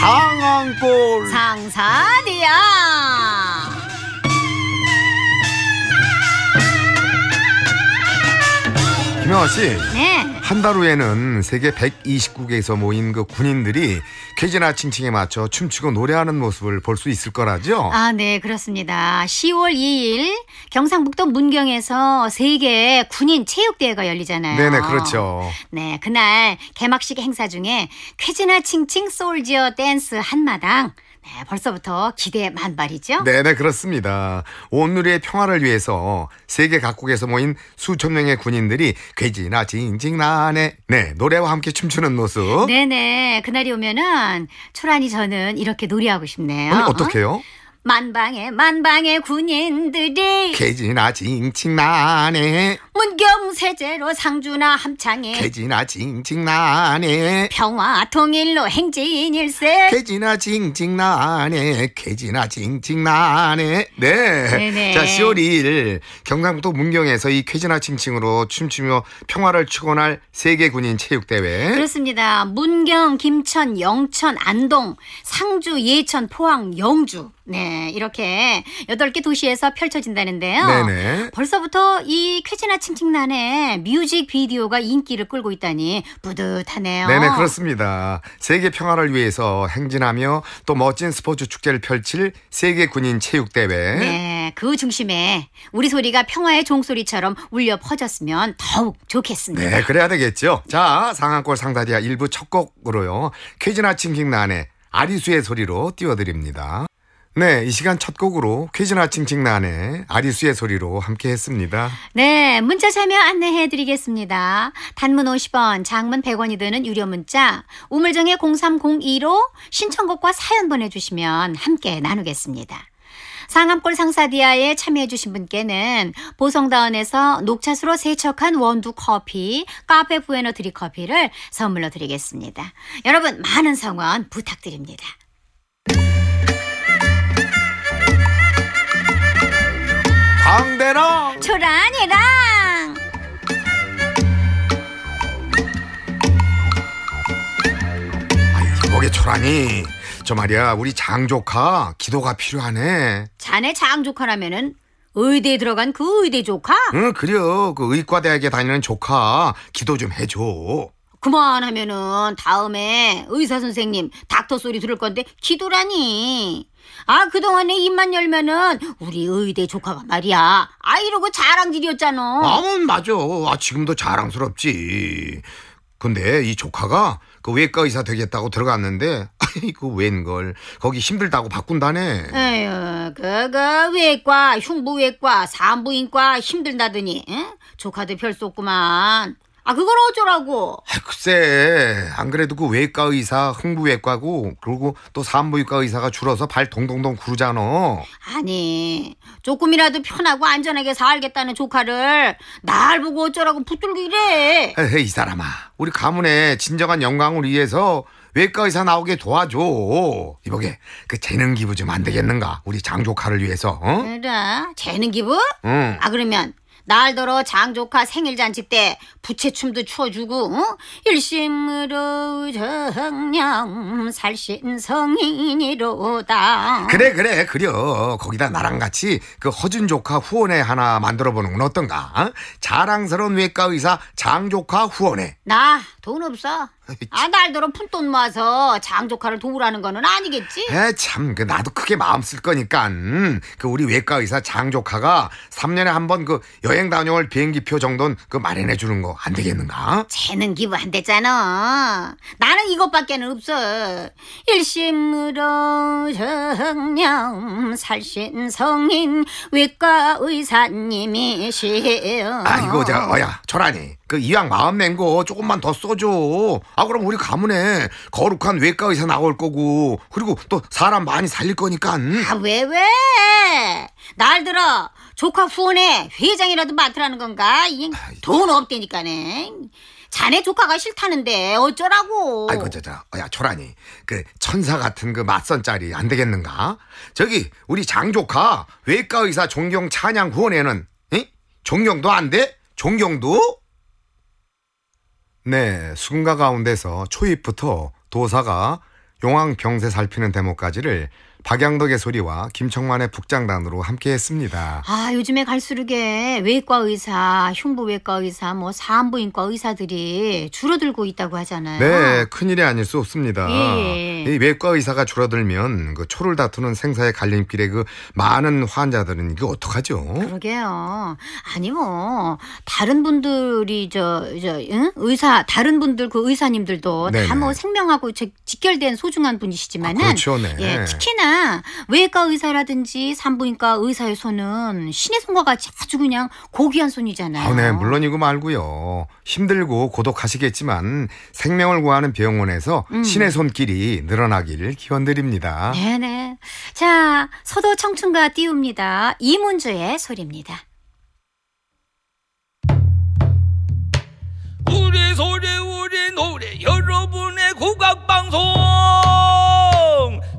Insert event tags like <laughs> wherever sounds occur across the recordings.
상황골 상사리야 김영아 씨, 네. 한 달 후에는 세계 1 2 0국에서 모인 그 군인들이 퀴지나 칭칭에 맞춰 춤추고 노래하는 모습을 볼 수 있을 거라죠? 아, 네, 그렇습니다. 10월 2일 경상북도 문경에서 세계 군인 체육대회가 열리잖아요. 네네, 그렇죠. 네, 그날 개막식 행사 중에 퀴지나 칭칭 솔지어 댄스 한마당 네, 벌써부터 기대 만발이죠? 네네 그렇습니다. 온누리의 평화를 위해서 세계 각국에서 모인 수천 명의 군인들이 괴지나 징징란에 네 노래와 함께 춤추는 모습. 네네. 그날이 오면은 초란이 저는 이렇게 놀이하고 싶네요. 어떻게요? 어? 만방에 만방에 군인들이 개지나 징징나네 문경세제로 상주나 함창에 개지나 징징나네 평화 통일로 행진일세 개지나 징징나네 개지나 징징나네 네자 10월 2일 경상도 문경에서 이 쾌지나 칭칭으로 춤추며 평화를 추원할 세계군인 체육대회 그렇습니다 문경 김천 영천 안동 상주 예천 포항 영주 네, 이렇게 여덟 개 도시에서 펼쳐진다는데요. 네네. 벌써부터 이 쾌지나 침칭난의 뮤직 비디오가 인기를 끌고 있다니 뿌듯하네요. 네네, 그렇습니다. 세계 평화를 위해서 행진하며 또 멋진 스포츠 축제를 펼칠 세계 군인 체육대회. 네, 그 중심에 우리 소리가 평화의 종소리처럼 울려 퍼졌으면 더욱 좋겠습니다. 네, 그래야 되겠죠. 자, 상한골 상다리아 일부 첫 곡으로요. 쾌지나 침칭난의 아리수의 소리로 띄워드립니다. 네, 이 시간 첫 곡으로 퀴즈나 칭칭나네 아리수의 소리로 함께 했습니다. 네, 문자 참여 안내해 드리겠습니다. 단문 50원, 장문 100원이 드는 유료 문자, 우물정의 0302로 신청곡과 사연 보내주시면 함께 나누겠습니다. 상암골 상사디아에 참여해주신 분께는 보성다운에서 녹차수로 세척한 원두 커피, 카페 부에노 드리 커피를 선물로 드리겠습니다. 여러분, 많은 성원 부탁드립니다. 왕대랑 초란이랑 아이 목게 초란이 저 말이야 우리 장조카 기도가 필요하네 자네 장조카라면은 의대에 들어간 그 의대 조카? 응, 그래요. 그 의과대학에 다니는 조카 기도 좀 해줘. 그만하면은 다음에 의사 선생님 닥터 소리 들을 건데 기도라니. 아 그동안에 입만 열면은 우리 의대 조카가 말이야 아 이러고 자랑질이었잖아 아은 맞아 아 지금도 자랑스럽지 근데 이 조카가 그 외과 의사 되겠다고 들어갔는데 <laughs> 아이고 그 웬걸 거기 힘들다고 바꾼다네 에휴 그거 외과 흉부외과 산부인과 힘들다더니 응? 조카도 별 수 없구만 아 그걸 어쩌라고? 아, 글쎄 안 그래도 그 외과 의사 흥부외과고 그리고 또산부외과 의사가 줄어서 발 동동동 구르잖아. 아니 조금이라도 편하고 안전하게 살겠다는 조카를 날 보고 어쩌라고 붙들고이래 에이, 이 사람아 우리 가문의 진정한 영광을 위해서 외과 의사 나오게 도와줘. 이보게 그 재능 기부 좀 안 되겠는가? 우리 장조카를 위해서. 어? 그래 재능 기부? 응. 아 그러면 날더러 장조카 생일잔치 때 부채춤도 추어주고 어? 일심으로 정념 살신성인이로다 그래 그래 그려 거기다 나랑 같이 그 허준 조카 후원회 하나 만들어보는 건 어떤가 어? 자랑스러운 외과 의사 장조카 후원회 나 돈 없어 아날도러 푼돈 모아서 장조카를 도우라는 거는 아니겠지? 참그 나도 크게 마음 쓸 거니까 음, 그 우리 외과 의사 장조카가 3년에 한 번 그 여행 다녀올 비행기표 정도는 그 마련해 주는 거 안 되겠는가? 재는 기부 안 됐잖아 나는 이것밖에는 없어 일심으로 정념 살신 성인 외과 의사님이시에요 아이고 저 어야 초라니 그 이왕 마음 낸 거 조금만 더 써줘. 아 그럼 우리 가문에 거룩한 외과 의사 나올 거고 그리고 또 사람 많이 살릴 거니까. 아 왜 왜? 날 들어 조카 후원에 회장이라도 맡으라는 건가? 아, 돈 없대니까네. 자네 조카가 싫다는데 어쩌라고? 아이고 저자, 어, 야 초라니 그 천사 같은 그 맞선 짤이 안 되겠는가? 저기 우리 장 조카 외과 의사 존경 찬양 후원에는 에? 존경도 안 돼? 존경도? 네, 순가 가운데서 초입부터 도사가 용왕 병세 살피는 대목까지를 박양덕의 소리와 김청만의 북장단으로 함께했습니다. 아 요즘에 갈수록에 외과 의사, 흉부외과 의사, 뭐 사안부인과 의사들이 줄어들고 있다고 하잖아요. 네, 큰 일이 아닐 수 없습니다. 예, 예. 이 외과 의사가 줄어들면 그 초를 다투는 생사의 갈림길에 그 많은 환자들은 이거 어떡하죠? 그러게요. 아니 뭐 다른 분들이 저저 저, 응? 의사 다른 분들 그 의사님들도 다 뭐 생명하고 직결된 소중한 분이시지만은 아, 그렇죠, 네. 예, 특히나 특히나 외과 의사라든지 산부인과 의사의 손은 신의 손과 같이 아주 그냥 고귀한 손이잖아요. 아, 네, 물론이고 말고요. 힘들고 고독하시겠지만 생명을 구하는 병원에서 음. 신의 손길이 늘어나길 기원드립니다. 네네. 네. 자, 서도 청춘가 띄웁니다. 이문주의 소리입니다. 우리 소리 우리 노래 여러분의 국악방송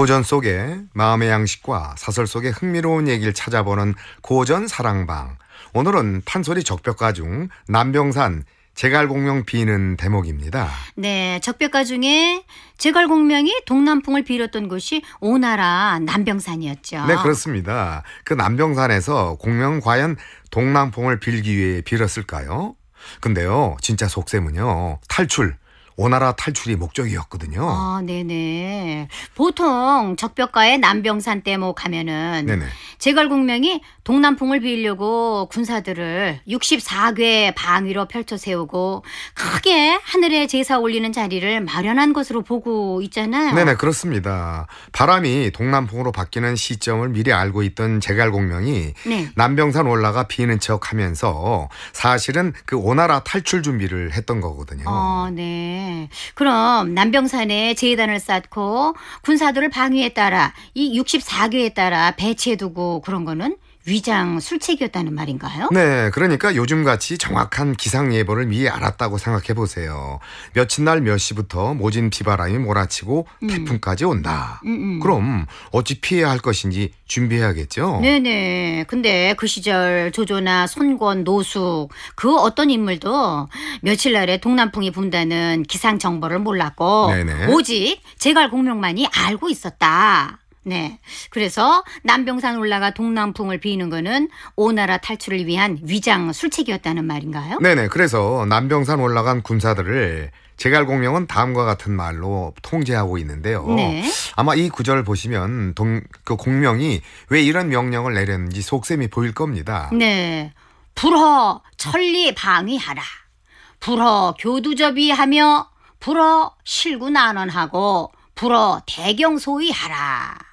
고전 속에 마음의 양식과 사설 속의 흥미로운 얘기를 찾아보는 고전 사랑방. 오늘은 판소리 적벽가 중 남병산 제갈공명 비는 대목입니다. 네, 적벽가 중에 제갈공명이 동남풍을 빌었던 곳이 오나라 남병산이었죠. 네, 그렇습니다. 그 남병산에서 공명 과연 동남풍을 빌기 위해 빌었을까요? 근데요, 진짜 속셈은요, 탈출, 오나라 탈출이 목적이었거든요. 아, 네네. 보통 적벽가에 남병산 때 뭐 가면은 네네. 제갈공명이 동남풍을 빌려고 군사들을 64개 방위로 펼쳐 세우고 크게 하늘에 제사 올리는 자리를 마련한 것으로 보고 있잖아요. 네네, 그렇습니다. 바람이 동남풍으로 바뀌는 시점을 미리 알고 있던 제갈공명이 네. 남병산 올라가 비는 척 하면서 사실은 그 오나라 탈출 준비를 했던 거거든요. 아, 네. 그럼 남병산에 재단을 쌓고 군사들을 방위에 따라 이 64개에 따라 배치해두고 그런 거는 위장 술책이었다는 말인가요? 네, 그러니까 요즘같이 정확한 기상예보를 미리 알았다고 생각해 보세요. 며칠 날 몇 시부터 모진 비바람이 몰아치고 음. 태풍까지 온다. 음, 음. 그럼 어찌 피해야 할 것인지 준비해야겠죠? 네네. 근데 그 시절 조조나 손권, 노숙 그 어떤 인물도 며칠 날에 동남풍이 분다는 기상 정보를 몰랐고 네네. 오직 제갈 공명만이 알고 있었다. 네. 그래서 남병산 올라가 동남풍을 비는 거는 오나라 탈출을 위한 위장 술책이었다는 말인가요? 네네. 그래서 남병산 올라간 군사들을 제갈공명은 다음과 같은 말로 통제하고 있는데요. 네. 아마 이 구절을 보시면 동, 그 공명이 왜 이런 명령을 내렸는지 속셈이 보일 겁니다. 네. 불허 천리 방위하라. 불허 교두접이하며 불허 실구 난원하고 불어 대경소위하라.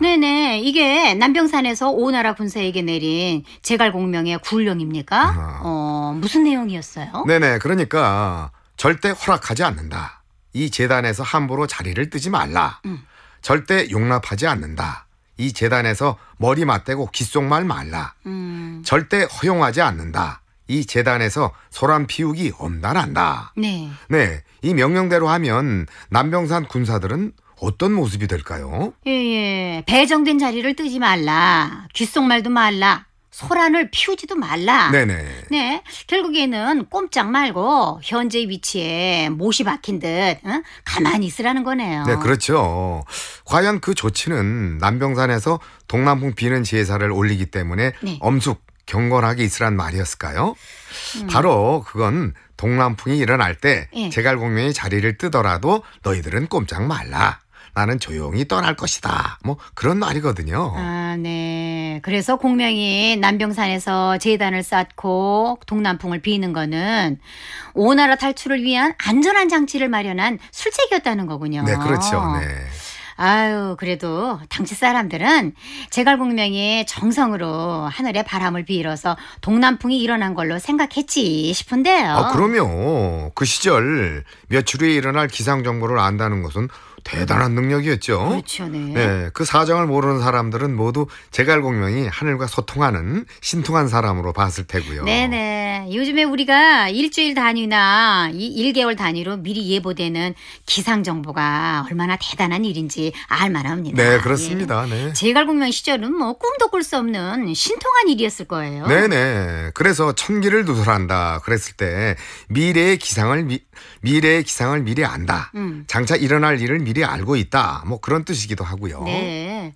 네네 이게 남병산에서 오나라 군사에게 내린 제갈공명의 구령입니까어 무슨 내용이었어요? 네네 그러니까 절대 허락하지 않는다. 이 재단에서 함부로 자리를 뜨지 말라. 음. 절대 용납하지 않는다. 이 재단에서 머리 맞대고 귓속말 말라. 음. 절대 허용하지 않는다. 이 재단에서 소란 피우기 엄단한다. 네. 네. 이 명령대로 하면 남병산 군사들은 어떤 모습이 될까요? 예예. 예. 배정된 자리를 뜨지 말라. 귓속말도 말라. 소란을 피우지도 말라. 네네. 네. 결국에는 꼼짝 말고 현재 위치에 못이 박힌 듯 응? 가만히 있으라는 거네요. 네, 그렇죠. 과연 그 조치는 남병산에서 동남풍 비는 제사를 올리기 때문에 네. 엄숙 경건하게 있으란 말이었을까요? 음. 바로 그건 동남풍이 일어날 때 예. 제갈공명이 자리를 뜨더라도 너희들은 꼼짝 말라. 나는 조용히 떠날 것이다. 뭐 그런 말이거든요. 아, 네. 그래서 공명이 남병산에서 재단을 쌓고 동남풍을 비는 거는 오나라 탈출을 위한 안전한 장치를 마련한 술책이었다는 거군요. 네, 그렇죠. 네. 아유, 그래도 당시 사람들은 제갈공명이 정성으로 하늘에 바람을 빌어서 동남풍이 일어난 걸로 생각했지 싶은데요. 아, 그럼요. 그 시절 며칠 후에 일어날 기상 정보를 안다는 것은 대단한 능력이었죠. 그렇죠, 네. 네. 그 사정을 모르는 사람들은 모두 제갈공명이 하늘과 소통하는 신통한 사람으로 봤을 테고요. 네네. 네. 요즘에 우리가 일주일 단위나 1개월 단위로 미리 예보되는 기상 정보가 얼마나 대단한 일인지 알만합니다. 네, 그렇습니다. 예. 네. 제갈공명 시절은 뭐 꿈도 꿀 수 없는 신통한 일이었을 거예요. 네네. 네. 그래서 천기를 누설한다 그랬을 때 미래의 기상을 미, 미래의 기상을 미리 안다. 음. 장차 일어날 일을 미리 알고 있다. 뭐 그런 뜻이기도 하고요. 네.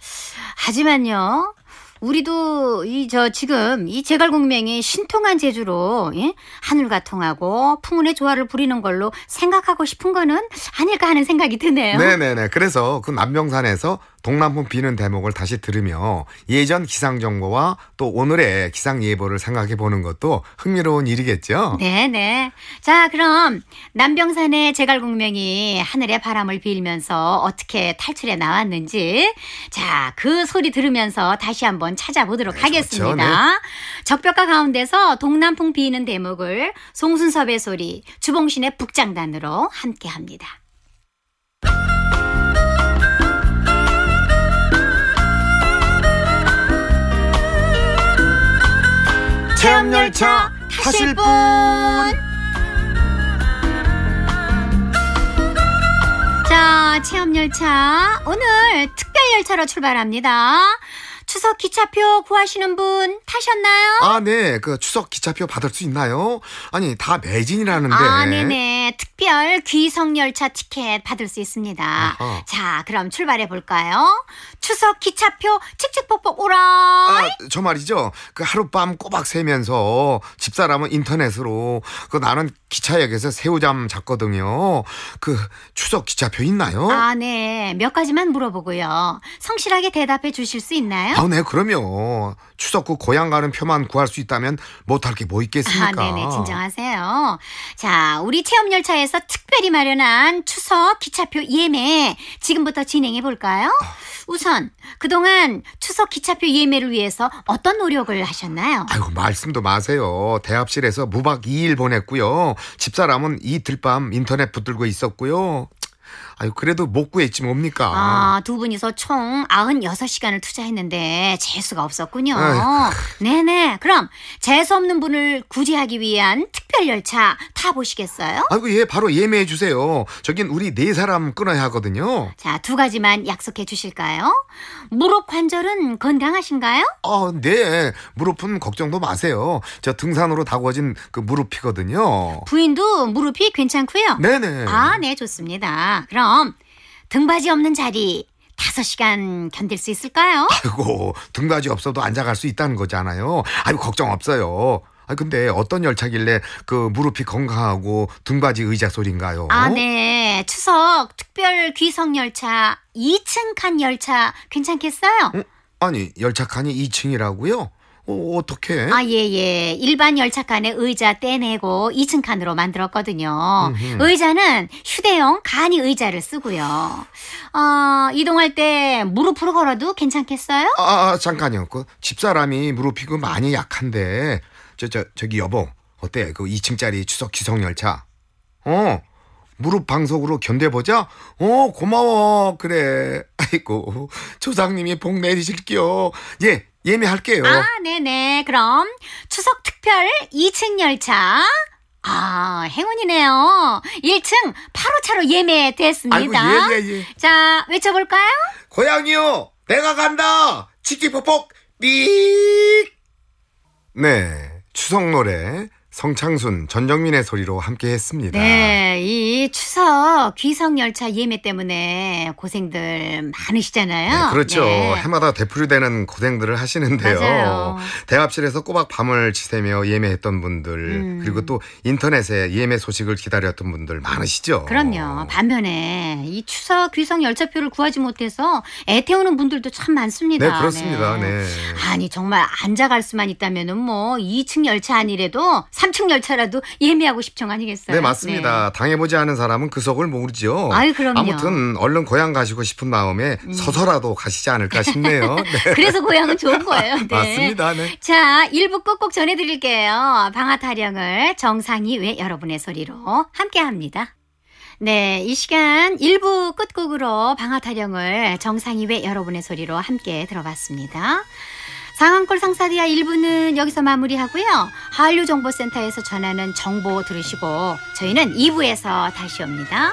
하지만요. 우리도 이 저 지금 이 제갈공명이 신통한 제주로 예? 하늘과 통하고 풍운의 조화를 부리는 걸로 생각하고 싶은 거는 아닐까 하는 생각이 드네요. 네네네. 그래서 그 남명산에서 동남풍 비는 대목을 다시 들으며 예전 기상 정보와 또 오늘의 기상 예보를 생각해 보는 것도 흥미로운 일이겠죠. 네, 네. 자, 그럼 남병산의 제갈공명이 하늘의 바람을 빌면서 어떻게 탈출해 나왔는지 자, 그 소리 들으면서 다시 한번 찾아보도록 네, 하겠습니다. 그죠 네. 적벽가 가운데서 동남풍 비는 대목을 송순섭의 소리, 주봉신의 북장단으로 함께 합니다. 체험열차 타실 분 자, 체험열차 오늘 특별열차로 출발합니다. 추석 기차표 구하시는 분 타셨나요? 아, 네. 그 추석 기차표 받을 수 있나요? 아니, 다 매진이라는데. 아, 네네. 특별 귀성열차 티켓 받을 수 있습니다. 아하. 자, 그럼 출발해 볼까요? 추석 기차표 칙칙폭폭 오라. 아, 저 말이죠. 그 하룻밤 꼬박 새면서 집사람은 인터넷으로 그 나는 기차역에서 새우잠 잤거든요. 그 추석 기차표 있나요? 아, 네. 몇 가지만 물어보고요. 성실하게 대답해 주실 수 있나요? 아우, 네, 그럼요. 추석 후 고향 가는 표만 구할 수 있다면 못할 게 뭐 있겠습니까? 아, 네네, 진정하세요. 자, 우리 체험열차에서 특별히 마련한 추석 기차표 예매 지금부터 진행해 볼까요? 우선, 그동안 추석 기차표 예매를 위해서 어떤 노력을 하셨나요? 아이고, 말씀도 마세요. 대합실에서 무박 2일 보냈고요. 집사람은 이틀 밤 인터넷 붙들고 있었고요. 아유 그래도 못 구했지 뭡니까? 아, 두 분이서 총 96시간을 투자했는데 재수가 없었군요. 네네. 그럼 재수 없는 분을 구제하기 위한 특별 열차 타 보시겠어요? 아이고 예 바로 예매해 주세요. 저긴 우리 네 사람 끊어야 하거든요. 자, 두 가지만 약속해 주실까요? 무릎 관절은 건강하신가요? 아, 네. 무릎은 걱정도 마세요. 저 등산으로 다구어진 그 무릎이거든요. 부인도 무릎이 괜찮고요. 네네. 아, 네, 좋습니다. 그럼 그럼 등받이 없는 자리 5시간 견딜 수 있을까요? 아이고, 등받이 없어도 앉아갈 수 있다는 거잖아요. 아이고, 걱정 없어요. 아 근데 어떤 열차길래 그 무릎이 건강하고 등받이 의자 소린가요? 아, 네. 추석 특별 귀성 열차 2층 칸 열차 괜찮겠어요? 응? 어? 아니, 열차 칸이 2층이라고요? 어, 어떻게? 아, 예, 예. 일반 열차 칸에 의자 떼내고 2층 칸으로 만들었거든요. 음흠. 의자는 휴대용 간이 의자를 쓰고요. 어, 이동할 때 무릎으로 걸어도 괜찮겠어요? 아, 아 잠깐요. 그 집사람이 무릎이 그 많이 약한데. 저, 저, 저기 여보. 어때? 그 2층짜리 추석 기성 열차. 어. 무릎 방석으로 견뎌보자. 어, 고마워. 그래. 아이고, 조상님이 복 내리실게요. 예, 예매할게요. 아, 네네. 그럼 추석 특별 2층 열차. 아, 행운이네요. 1층 8호차로 예매됐습니다. 아이고, 예, 예, 예. 자, 외쳐볼까요? 고양이요, 내가 간다. 치키폭폭 삑. 네, 추석 노래 성창순, 전정민의 소리로 함께 했습니다. 네, 이 추석 귀성열차 예매 때문에 고생들 많으시잖아요. 네, 그렇죠. 네. 해마다 되풀이되는 고생들을 하시는데요. 맞아요. 대합실에서 꼬박 밤을 지새며 예매했던 분들, 음. 그리고 또 인터넷에 예매 소식을 기다렸던 분들 많으시죠. 그럼요. 반면에 이 추석 귀성열차표를 구하지 못해서 애 태우는 분들도 참 많습니다. 네, 그렇습니다. 네. 네. 아니, 정말 앉아갈 수만 있다면 뭐 2층 열차 아니래도 3층 열차라도 예매하고 싶청 아니겠어요? 네, 맞습니다. 네. 당해보지 않은 사람은 그 속을 모르죠. 아유, 그럼요. 아무튼 얼른 고향 가시고 싶은 마음에 음. 서서라도 가시지 않을까 싶네요. <laughs> 네. 그래서 고향은 좋은 거예요. 네. 맞습니다. 네. 자, 1부 꼭꼭 전해드릴게요. 방아 타령을 정상이 왜 여러분의 소리로 함께합니다. 네, 이 시간 1부 끝곡으로 방아 타령을 정상이 왜 여러분의 소리로 함께 들어봤습니다. 상한골 상사리아 1부는 여기서 마무리하고요. 한류정보센터에서 전하는 정보 들으시고 저희는 2부에서 다시 옵니다.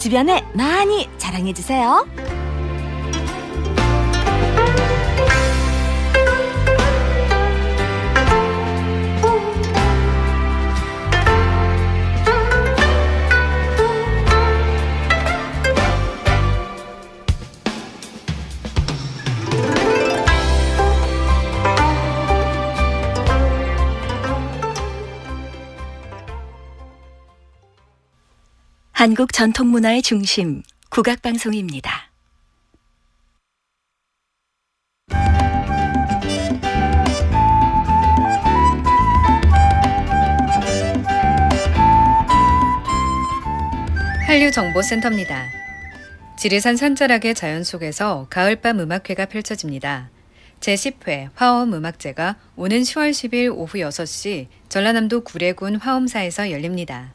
주변에 많이 자랑해주세요. 한국 전통문화의 중심, 국악방송입니다. 한류정보센터입니다. 지리산 산자락의 자연 속에서 가을밤 음악회가 펼쳐집니다. 제10회 화엄음악제가 오는 10월 10일 오후 6시 전라남도 구례군 화엄사에서 열립니다.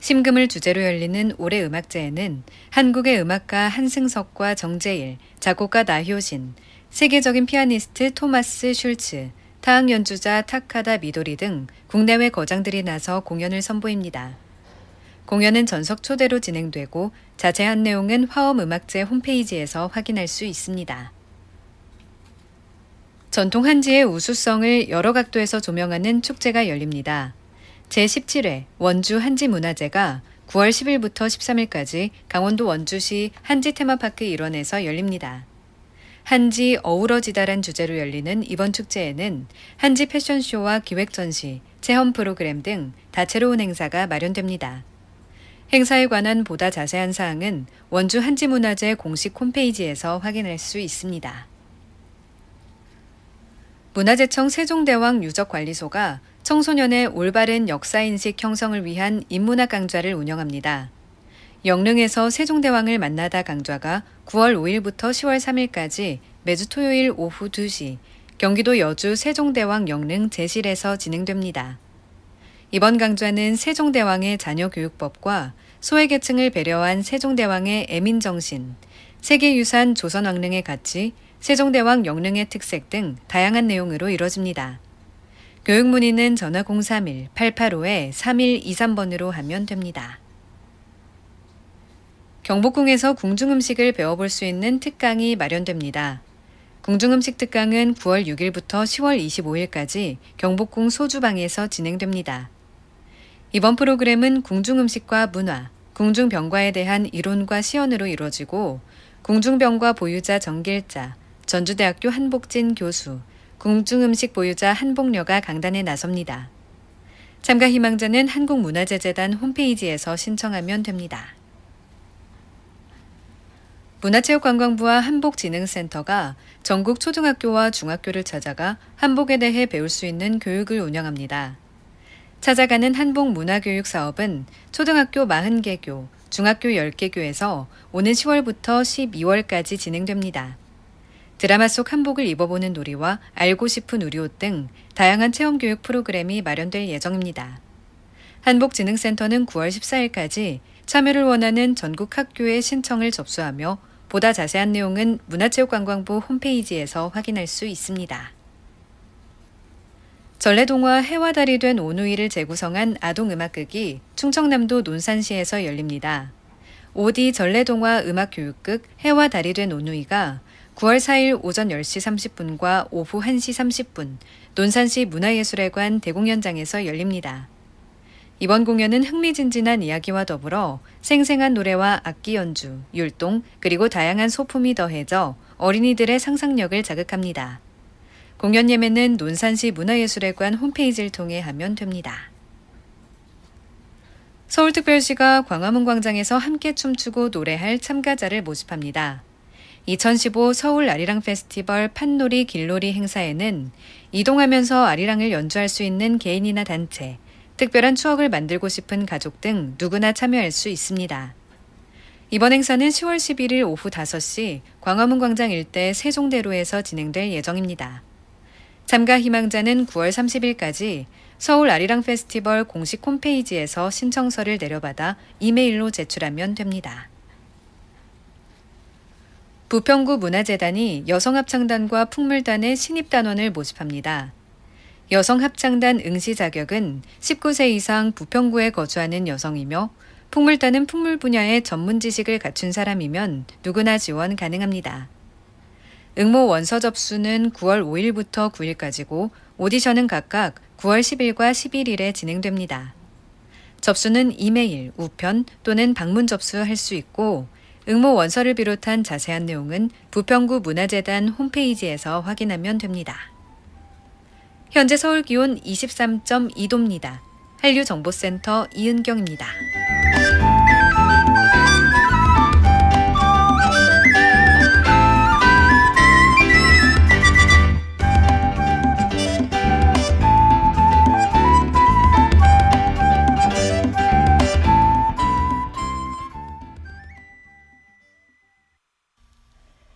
심금을 주제로 열리는 올해 음악제에는 한국의 음악가 한승석과 정재일, 작곡가 나효신, 세계적인 피아니스트 토마스 슐츠, 타악 연주자 타카다 미도리 등 국내외 거장들이 나서 공연을 선보입니다. 공연은 전석 초대로 진행되고 자세한 내용은 화엄음악제 홈페이지에서 확인할 수 있습니다. 전통 한지의 우수성을 여러 각도에서 조명하는 축제가 열립니다. 제17회 원주 한지문화제가 9월 10일부터 13일까지 강원도 원주시 한지 테마파크 일원에서 열립니다. 한지 어우러지다란 주제로 열리는 이번 축제에는 한지 패션쇼와 기획 전시, 체험 프로그램 등 다채로운 행사가 마련됩니다. 행사에 관한 보다 자세한 사항은 원주 한지문화재 공식 홈페이지에서 확인할 수 있습니다. 문화재청 세종대왕 유적관리소가 청소년의 올바른 역사인식 형성을 위한 인문학 강좌를 운영합니다. 영릉에서 세종대왕을 만나다 강좌가 9월 5일부터 10월 3일까지 매주 토요일 오후 2시 경기도 여주 세종대왕 영릉 제실에서 진행됩니다. 이번 강좌는 세종대왕의 자녀교육법과 소외계층을 배려한 세종대왕의 애민정신, 세계유산 조선왕릉의 가치, 세종대왕 영릉의 특색 등 다양한 내용으로 이뤄집니다. 교육 문의는 전화 031-885-3123번으로 하면 됩니다. 경복궁에서 궁중음식을 배워볼 수 있는 특강이 마련됩니다. 궁중음식 특강은 9월 6일부터 10월 25일까지 경복궁 소주방에서 진행됩니다. 이번 프로그램은 궁중음식과 문화, 궁중병과에 대한 이론과 시연으로 이루어지고 궁중병과 보유자 정길자, 전주대학교 한복진 교수, 궁중음식 보유자 한복녀가 강단에 나섭니다. 참가 희망자는 한국문화재재단 홈페이지에서 신청하면 됩니다. 문화체육관광부와 한복진흥센터가 전국 초등학교와 중학교를 찾아가 한복에 대해 배울 수 있는 교육을 운영합니다. 찾아가는 한복 문화교육 사업은 초등학교 40개 교, 중학교 10개 교에서 오는 10월부터 12월까지 진행됩니다. 드라마 속 한복을 입어보는 놀이와 알고 싶은 우리 옷 등 다양한 체험 교육 프로그램이 마련될 예정입니다. 한복진흥센터는 9월 14일까지 참여를 원하는 전국 학교의 신청을 접수하며 보다 자세한 내용은 문화체육관광부 홈페이지에서 확인할 수 있습니다. 전래동화 해와 달이 된온누이를 재구성한 아동음악극이 충청남도 논산시에서 열립니다. 5D 전래동화 음악교육극 해와 달이 된온누이가 9월 4일 오전 10시 30분과 오후 1시 30분 논산시 문화예술회관 대공연장에서 열립니다. 이번 공연은 흥미진진한 이야기와 더불어 생생한 노래와 악기 연주, 율동, 그리고 다양한 소품이 더해져 어린이들의 상상력을 자극합니다. 공연 예매는 논산시 문화예술회관 홈페이지를 통해 하면 됩니다. 서울특별시가 광화문 광장에서 함께 춤추고 노래할 참가자를 모집합니다. 2015 서울 아리랑 페스티벌 판놀이 길놀이 행사에는 이동하면서 아리랑을 연주할 수 있는 개인이나 단체, 특별한 추억을 만들고 싶은 가족 등 누구나 참여할 수 있습니다. 이번 행사는 10월 11일 오후 5시 광화문 광장 일대 세종대로에서 진행될 예정입니다. 참가 희망자는 9월 30일까지 서울 아리랑 페스티벌 공식 홈페이지에서 신청서를 내려받아 이메일로 제출하면 됩니다. 부평구 문화재단이 여성합창단과 풍물단의 신입단원을 모집합니다. 여성합창단 응시 자격은 19세 이상 부평구에 거주하는 여성이며 풍물단은 풍물 분야의 전문 지식을 갖춘 사람이면 누구나 지원 가능합니다. 응모 원서 접수는 9월 5일부터 9일까지고 오디션은 각각 9월 10일과 11일에 진행됩니다. 접수는 이메일, 우편 또는 방문 접수할 수 있고 응모 원서를 비롯한 자세한 내용은 부평구 문화재단 홈페이지에서 확인하면 됩니다. 현재 서울 기온 23.2도입니다. 한류정보센터 이은경입니다.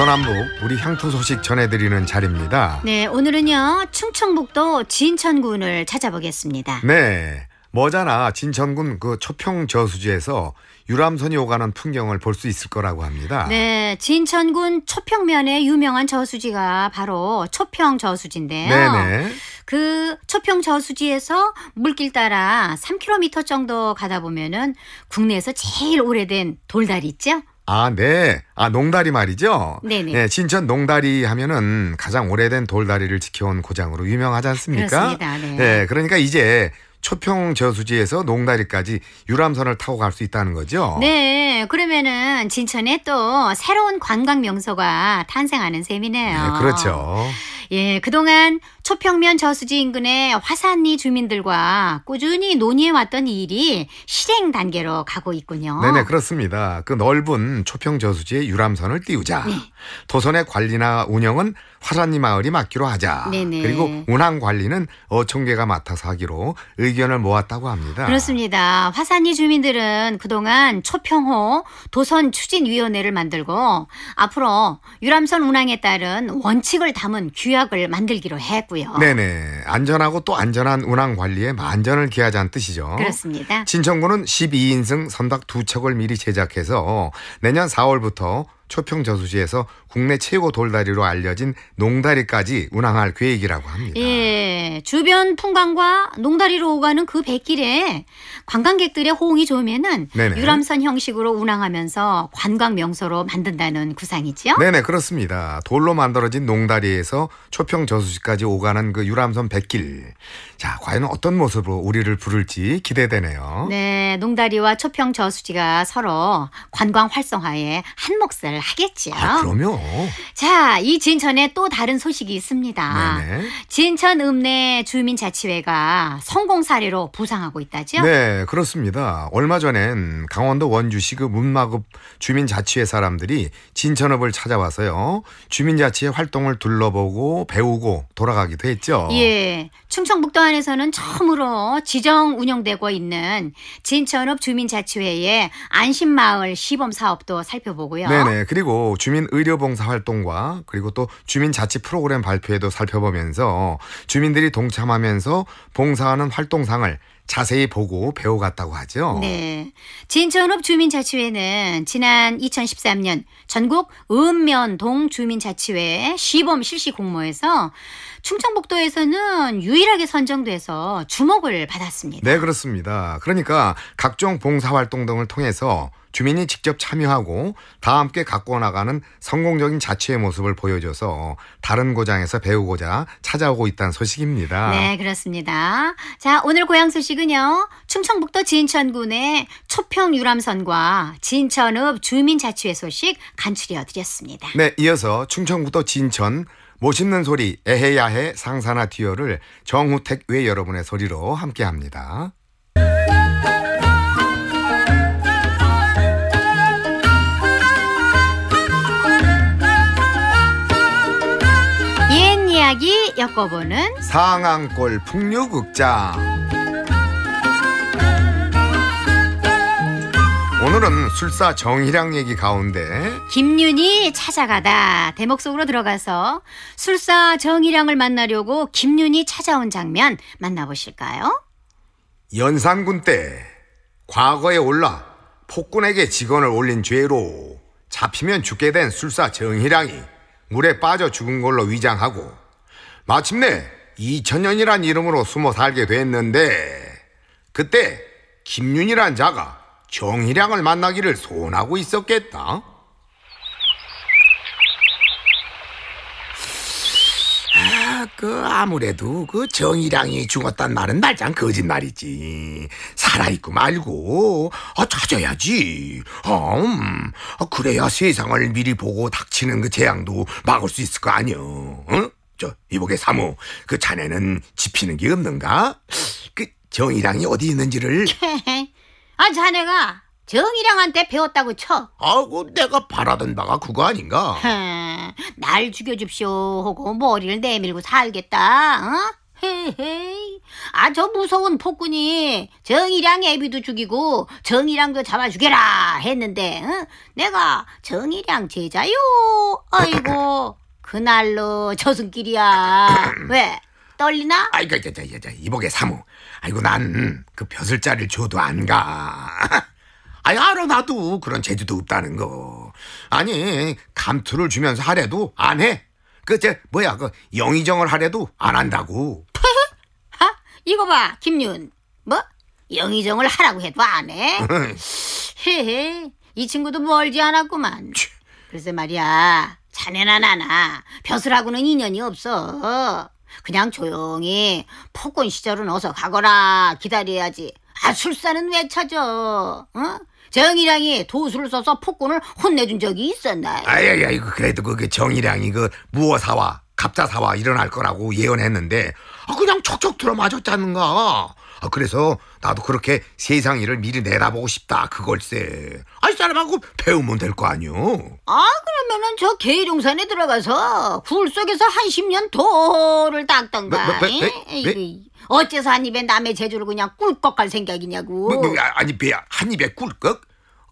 동서남북 우리 향토 소식 전해드리는 자리입니다. 네, 오늘은요 충청북도 진천군을 찾아보겠습니다. 네, 머자나 진천군 그 초평 저수지에서 유람선이 오가는 풍경을 볼 수 있을 거라고 합니다. 네, 진천군 초평면의 유명한 저수지가 바로 초평 저수지인데요. 네네. 그 초평 저수지에서 물길 따라 3km 정도 가다 보면은 국내에서 제일 오래된 돌다리 있죠? 아, 네. 아, 농다리 말이죠? 네네. 네, 신천 농다리 하면은 가장 오래된 돌다리를 지켜온 고장으로 유명하지 않습니까? 그렇습니다. 네. 네, 그러니까 이제 초평 저수지에서 농다리까지 유람선을 타고 갈 수 있다는 거죠? 네. 그러면은 진천에 또 새로운 관광 명소가 탄생하는 셈이네요. 네, 그렇죠. 예, 그동안 서평면 저수지 인근의 화산리 주민들과 꾸준히 논의해왔던 이 일이 실행 단계로 가고 있군요. 네네, 그렇습니다. 그 넓은 초평 저수지의 유람선을 띄우자. 네. 도선의 관리나 운영은 화산리 마을이 맡기로 하자. 네네. 그리고 운항 관리는 어촌계가 맡아서 하기로 의견을 모았다고 합니다. 그렇습니다. 화산리 주민들은 그동안 초평호 도선 추진위원회를 만들고 앞으로 유람선 운항에 따른 원칙을 담은 규약을 만들기로 했고요. 있고요. 네네. 안전하고 또 안전한 운항 관리에 만전을 기하자는 뜻이죠. 그렇습니다. 신청구는 12인승 선박 두 척을 미리 제작해서 내년 4월부터 초평 저수지에서 국내 최고 돌다리로 알려진 농다리까지 운항할 계획이라고 합니다. 예, 주변 풍광과 농다리로 오가는 그 백길에 관광객들의 호응이 좋으면은 네네. 유람선 형식으로 운항하면서 관광 명소로 만든다는 구상이지요? 네네 그렇습니다. 돌로 만들어진 농다리에서 초평 저수지까지 오가는 그 유람선 백길. 자, 과연 어떤 모습으로 우리를 부를지 기대되네요. 네, 농다리와 초평 저수지가 서로 관광 활성화에 한 몫을 역을 하겠지요. 아, 그럼요. 자, 이 진천에 또 다른 소식이 있습니다. 네네. 진천 읍내 주민자치회가 성공 사례로 부상하고 있다죠? 네, 그렇습니다. 얼마 전엔 강원도 원주시 그문마급 주민자치회 사람들이 진천읍을 찾아와서요. 주민자치회 활동을 둘러보고 배우고 돌아가기도 했죠. 예. 충청북도 안에서는 처음으로 지정 운영되고 있는 진천읍 주민자치회의 안심마을 시범 사업도 살펴보고요. 네네. 그리고 주민 의료봉사 활동과 그리고 또 주민 자치 프로그램 발표에도 살펴보면서 주민들이 동참하면서 봉사하는 활동상을 자세히 보고 배워갔다고 하죠. 네. 진천읍 주민자치회는 지난 2013년 전국 읍면동 주민자치회 시범 실시 공모에서 충청북도에서는 유일하게 선정돼서 주목을 받았습니다. 네, 그렇습니다. 그러니까 각종 봉사활동 등을 통해서 주민이 직접 참여하고 다 함께 갖고 나가는 성공적인 자취의 모습을 보여줘서 다른 고장에서 배우고자 찾아오고 있다는 소식입니다. 네, 그렇습니다. 자, 오늘 고향 소식은요. 충청북도 진천군의 초평 유람선과 진천읍 주민 자치회 소식 간추려 드렸습니다. 네, 이어서 충청북도 진천 멋있는 소리 에헤야헤 상사나 듀오를 정우택외 여러분의 소리로 함께합니다. 이야기 엮어보는 상황골 풍류극장 오늘은 술사 정희랑 얘기 가운데 김윤이 찾아가다 대목 속으로 들어가서 술사 정희랑을 만나려고 김윤이 찾아온 장면 만나보실까요? 연산군 때 과거에 올라 폭군에게 직원을 올린 죄로 잡히면 죽게 된 술사 정희랑이 물에 빠져 죽은 걸로 위장하고 마침내 이천년이란 이름으로 숨어 살게 됐는데 그때 김윤이란 자가 정희량을 만나기를 소원하고 있었겠다. 아, 그 아무래도 그 정희량이 죽었단 말은 말짱 거짓말이지. 살아있고 말고 아, 찾아야지. 아, 음. 아, 그래야 세상을 미리 보고 닥치는 그 재앙도 막을 수 있을 거 아니여. 응? 저 이복의 사모그 자네는 지피는 게 없는가? 그 정의랑이 어디 있는지를 <laughs> 아 자네가 정이랑한테 배웠다고 쳐. 아고 내가 바라던 바가 그거 아닌가? <laughs> 날죽여줍쇼 하고 머리를 내밀고 살겠다. 어? 헤헤. 아저 무서운 폭군이 정이랑 애비도 죽이고 정이랑도 잡아 죽여라 했는데 어? 내가 정이랑 제자요. 아이고 <laughs> 그날로 저승길이야. <clears throat> 왜? 떨리나? 아이고, 야, 야, 야, 이보게 사무. 아이고, 난그 벼슬자리를 줘도 안 가. <laughs> 아이, 알아, 나도 그런 재주도 없다는 거. 아니, 감투를 주면서 하래도 안 해. 그, 저, 뭐야, 그, 영의정을 하래도 안 한다고. 아, <laughs> 이거 봐, 김윤. 뭐? 영의정을 하라고 해도 안 해? <laughs> 헤헤, 이 친구도 멀지 않았구만. 글쎄 말이야, 자네나 나나 벼슬하고는 인연이 없어. 그냥 조용히 폭군 시절은 어서 가거라 기다려야지. 아 술사는 왜 찾아? 응? 어? 정이랑이 도수를 써서 폭군을 혼내준 적이 있었나? 아야야 이거 그 그래도 그게 정이랑이 그 무어사와 갑자사와 일어날 거라고 예언했는데 아, 그냥 척척 들어맞았잖는가. 아, 그래서 나도 그렇게 세상 일을 미리 내다보고 싶다 그걸세. 아이 사람하고 배우면 될 거 아니오. 아 그러면은 저 계룡산에 들어가서 굴 속에서 한 10년 도를 닦던가. 뭐, 뭐, 뭐, 에이, 어째서 한 입에 남의 재주를 그냥 꿀꺽할 생각이냐고. 뭐, 뭐, 아, 아니 배야 한 입에 꿀꺽?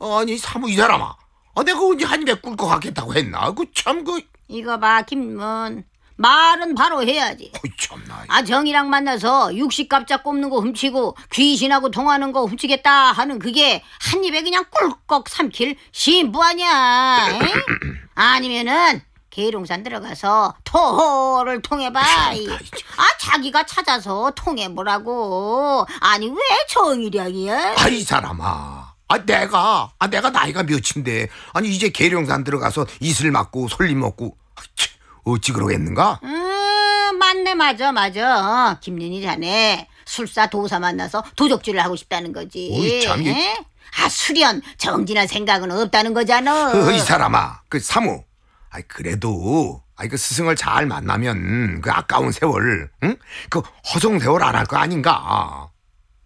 아니 사무 이 사람아. 아, 내가 언제 한 입에 꿀꺽 하겠다고 했나? 그참 그. 이거 봐 김문. 말은 바로 해야지. 참나. 아정이랑 만나서 육식갑자 꼽는 거 훔치고 귀신하고 통하는 거 훔치겠다 하는 그게 한 입에 그냥 꿀꺽 삼킬 신부 아니야. <coughs> 아니면은 계룡산 들어가서 토호를 통해봐. 아 자기가 찾아서 통해보라고. 아니 왜 정일량이야? 아 이 사람아. 아 내가 아 내가 나이가 몇인데 아니 이제 계룡산 들어가서 이슬 맞고 솔잎 먹고. 아, 어찌 그러겠는가? 음, 맞네, 맞아, 맞아. 어, 김년이 자네 술사 도사 만나서 도적질을 하고 싶다는 거지. 어이, 참, 이- 아, 수련, 정진한 생각은 없다는 거잖아. 어, 이 사람아, 그 사무. 아이 그래도 아이 그 스승을 잘 만나면 그 아까운 세월, 응? 그 허송 세월 안 할 거 아닌가?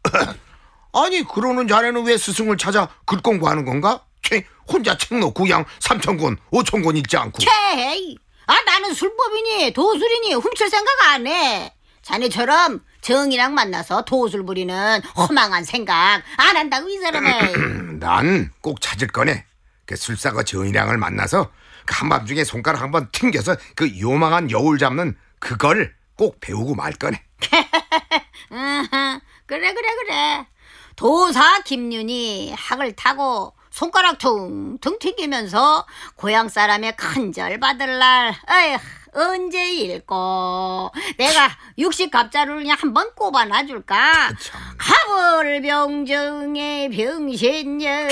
<clears throat> 아니 그러는 자네는 왜 스승을 찾아 글 공부하는 건가? 채 혼자 책 놓고 그냥 삼천 권, 오천 권 읽지 않고. 에이, 아 나는 술법이니 도술이니 훔칠 생각 안 해. 자네처럼 정이랑 만나서 도술 부리는 허망한 생각 안 한다고 이사람에난꼭 <clears throat> 찾을 거네. 그 술사가 정이랑을 만나서 그 한밤중에 손가락 한번 튕겨서 그 요망한 여울 잡는 그걸 꼭 배우고 말 거네. <laughs> 그래 그래 그래. 도사 김윤이 학을 타고 손가락 퉁퉁 튀기면서 고향 사람의 큰절 받을 날, 에휴, 언제 읽고, 내가 육식 갑자루를 한번 꼽아놔 줄까? 하불병정의 병신년에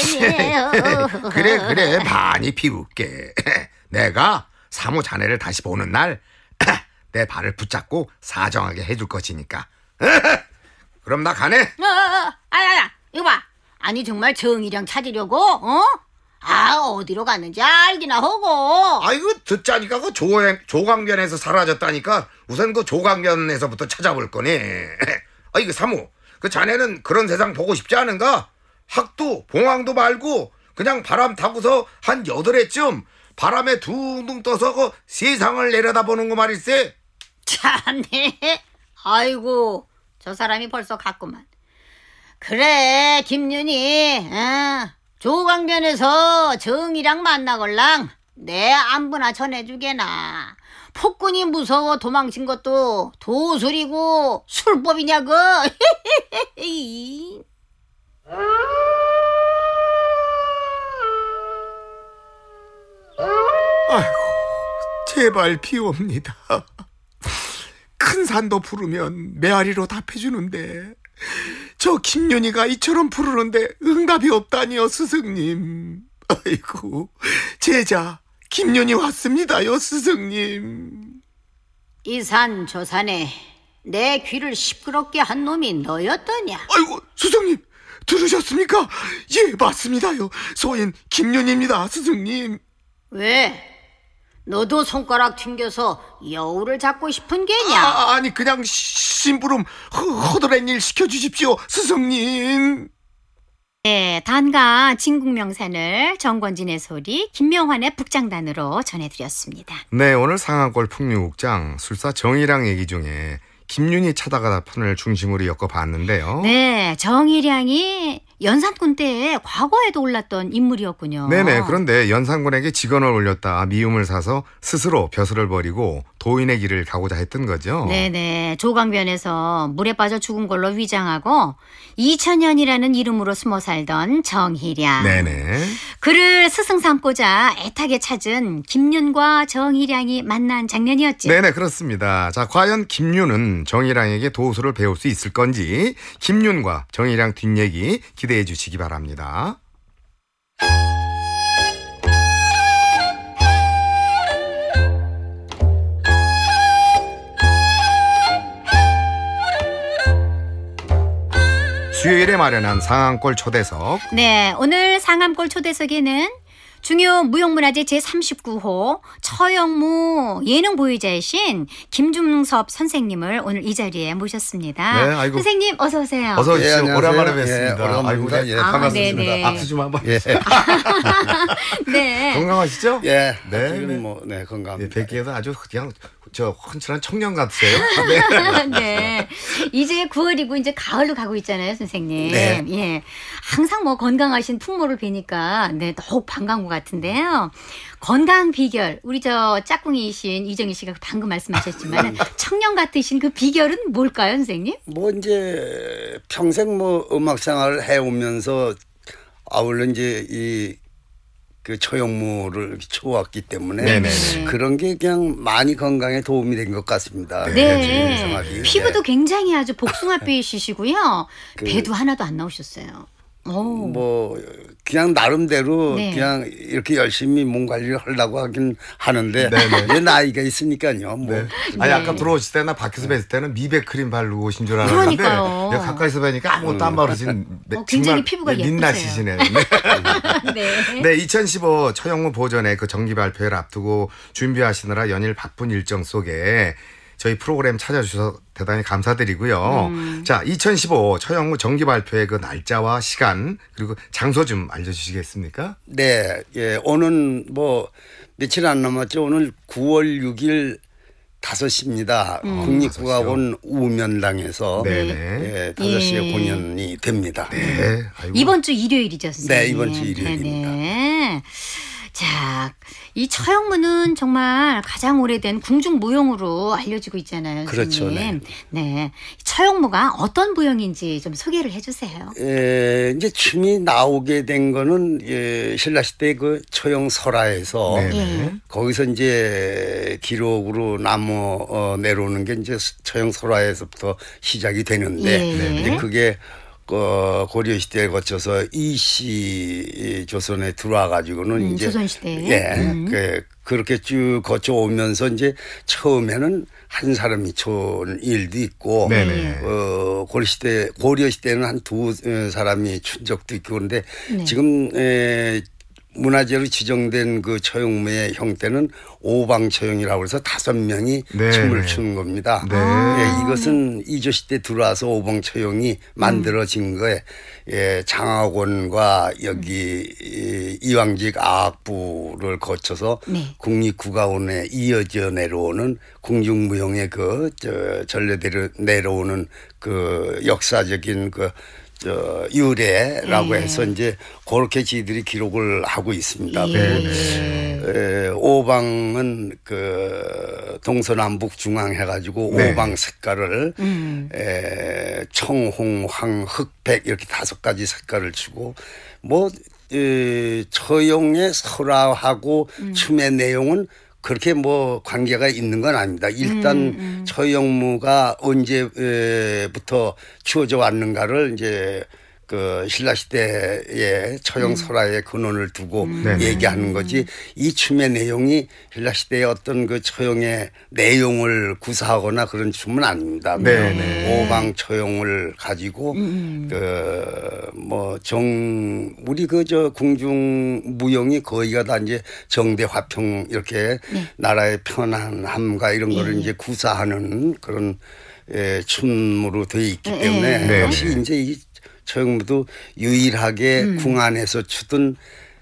<laughs> 그래, 그래. 많이 피웃게 <laughs> 내가 사무 자네를 다시 보는 날, <clears throat> 내 발을 붙잡고 사정하게 해줄 것이니까. <laughs> 그럼 나 가네. 어, 어, 어. 아야야, 이거 봐. 아니 정말 정이랑 찾으려고 어? 아 어디로 갔는지 알기나 하고 아이고 그 듣자니까 그 조, 조강변에서 사라졌다니까 우선 그 조강변에서부터 찾아볼 거네 <laughs> 아이고 그 사모 그 자네는 그런 세상 보고 싶지 않은가? 학도 봉황도 말고 그냥 바람 타고서 한 여덟해쯤 바람에 둥둥 떠서 그 세상을 내려다보는 거 말일세 자네 아이고 저 사람이 벌써 갔구만 그래, 김윤이, 어, 조광변에서 정이랑 만나걸랑 내 안부나 전해주게나. 폭군이 무서워 도망친 것도 도술이고 술법이냐고. <laughs> 아이고, 제발 비옵니다. 큰 산도 부르면 메아리로 답해주는데 저 김윤희가 이처럼 부르는데 응답이 없다니요, 스승님. 아이고, 제자 김윤희 왔습니다요, 스승님. 이산조 산에 내 귀를 시끄럽게 한 놈이 너였더냐? 아이고, 스승님 들으셨습니까? 예, 맞습니다요. 소인 김윤희입니다, 스승님. 왜? 너도 손가락 튕겨서 여우를 잡고 싶은 게냐? 아, 아 아니 그냥 심부름 허드렛 일 시켜주십시오 스승님. 네, 단가 진국명산을 정권진의 소리 김명환의 북장단으로 전해드렸습니다. 네, 오늘 상하골 풍류국장 술사 정희랑 얘기 중에 김윤희 찾다가다 편을 중심으로 엮어봤는데요. 네, 정일량이 연산군 때에 과거에도 올랐던 인물이었군요. 네네. 그런데 연산군에게 직언을 올렸다 미움을 사서 스스로 벼슬을 버리고 도인의 길을 가고자 했던 거죠. 네네. 조강변에서 물에 빠져 죽은 걸로 위장하고 2 0 0 0년이라는 이름으로 숨어 살던 정희량. 네네. 그를 스승 삼고자 애타게 찾은 김윤과 정희량이 만난 장면이었지. 네네. 그렇습니다. 자, 과연 김윤은 정의랑에게 도수를 배울 수 있을 건지 김윤과 정의랑 뒷얘기 기대해 주시기 바랍니다. 수요일에 마련한 상암골 초대석. 네, 오늘 상암골 초대석에는 중요 무용문화재 제39호 처영무 예능 보유자이신 김중섭 선생님을 오늘 이 자리에 모셨습니다. 네, 아이고. 선생님 어서 오세요. 어서 오세요. 예, 오랜만에 뵙습니다. 예, 오랜만 네, 예, 아, 반갑습니다. 네네. 악수 좀 한번. 예. <laughs> 네. 건강하시죠? 예. 네. 네. 뭐, 네, 건강. 예, 뵙기에는 아주 그냥 저 흔칠한 청년 같으세요. <laughs> 네. <laughs> 네. 이제 9월이고 이제 가을로 가고 있잖아요, 선생님. 네. 예. 항상 뭐 건강하신 풍모를 뵈니까 네, 더욱 반가운 같은데요. 건강 비결 우리 저 짝꿍이신 이정희 씨가 방금 말씀하셨지만 <laughs> 네. 청년 같으신 그 비결은 뭘까요, 선생님? 뭐 이제 평생 뭐 음악 생활을 해오면서 아울러 이제 이그 초용무를 좋았기 때문에 네네네. 네, 네. 그런 게 그냥 많이 건강에 도움이 된 것 같습니다. 네. 피부도 굉장히 아주 복숭아빛이시고요. 그 배도 하나도 안 나오셨어요. 오. 어. 뭐 그냥 나름대로 네. 그냥 이렇게 열심히 몸 관리를 하려고 하긴 하는데 내 네, 네. 나이가 있으니까요. 뭐. 네. 네. 아니 아까 들어오실 때나 밖에서 뵀을 때는 미백 크림 바르고 오신 줄 알았는데 그러니까요. 가까이서 뵈니까 아무것도 안 음. 바르신 네, 어, 굉장히 피부가 네, 민낯이시네요. <laughs> 네. 네. 2015 처형무 보전의 그 정기 발표를 앞두고 준비하시느라 연일 바쁜 일정 속에 저희 프로그램 찾아주셔서 대단히 감사드리고요. 음. 자, 2015 처형우 정기 발표의 그 날짜와 시간 그리고 장소 좀 알려주시겠습니까? 네, 예, 오는 뭐 며칠 안 남았죠. 오늘 9월 6일 5시입니다. 음. 국립국악원 우면당에서 네. 네. 예, 5시에 예. 공연이 됩니다. 네. 아이고. 이번 주 일요일이죠, 선생님. 네, 이번 주 일요일입니다. 네네. 네. 자, 이 처형문은 정말 가장 오래된 궁중 무용으로 알려지고 있잖아요. 그렇죠. 네. 네. 처형무가 어떤 무용인지 좀 소개를 해주세요. 예, 이제 춤이 나오게 된 거는 예, 신라 시대 그 처형설화에서 예. 거기서 이제 기록으로 나무 어, 내려오는 게 이제 처형설화에서부터 시작이 되는데 예. 네, 이제 그게 어, 고려 시대에 거쳐서 이씨 조선에 들어와 가지고는 음, 이제 조선 시대 예, 음. 그 그렇게 쭉 거쳐 오면서 이제 처음에는 한 사람이 촌 일도 있고 네네. 어, 고려 시대 고려 시대는 한 두 사람이 춘 적도 있고 그런데 네. 지금 에, 문화재로 지정된 그 처용의 형태는 오방 처용이라고 해서 다섯 명이 네. 춤을 추는 겁니다. 네. 예, 이것은 이조 시대 들어와서 오방 처용이 만들어진 음. 거에 예, 장학원과 여기 음. 이왕직 아학부를 거쳐서 네. 국립국악원에 이어져 내려오는 궁중무용의 그 저, 전래대로 내려오는 그 역사적인 그저 유래라고 네. 예. 해서 이제 그렇게 지들이 기록을 하고 있습니다. 예. 네. 에, 예, 오방은 그 동서남북 중앙 해가지고 네. 오방 색깔을 음. 에, 청홍, 황, 흑백 이렇게 다섯 가지 색깔을 주고뭐 에, 처용의 설화하고 음. 춤의 내용은 그렇게 뭐 관계가 있는 건 아닙니다. 일단 음, 음. 처형무가 언제부터 주어져 왔는가를 이제 그 신라 시대의 처형 음. 설화의 근원을 두고 음. 얘기하는 음. 거지 이 춤의 내용이 신라 시대의 어떤 그 처형의 내용을 구사하거나 그런 춤은 아닙니다. 네네. 오방 처형을 가지고 음. 음. 그뭐 정 우리 그 저 궁중 무용이 거의가 다 이제 정대 화평 이렇게 네. 나라의 편안함과 이런 거를 네. 이제 구사하는 그런 예, 춤으로 돼 있기 때문에 역시 이제 이 처영부도 유일하게 음. 궁 안에서 추던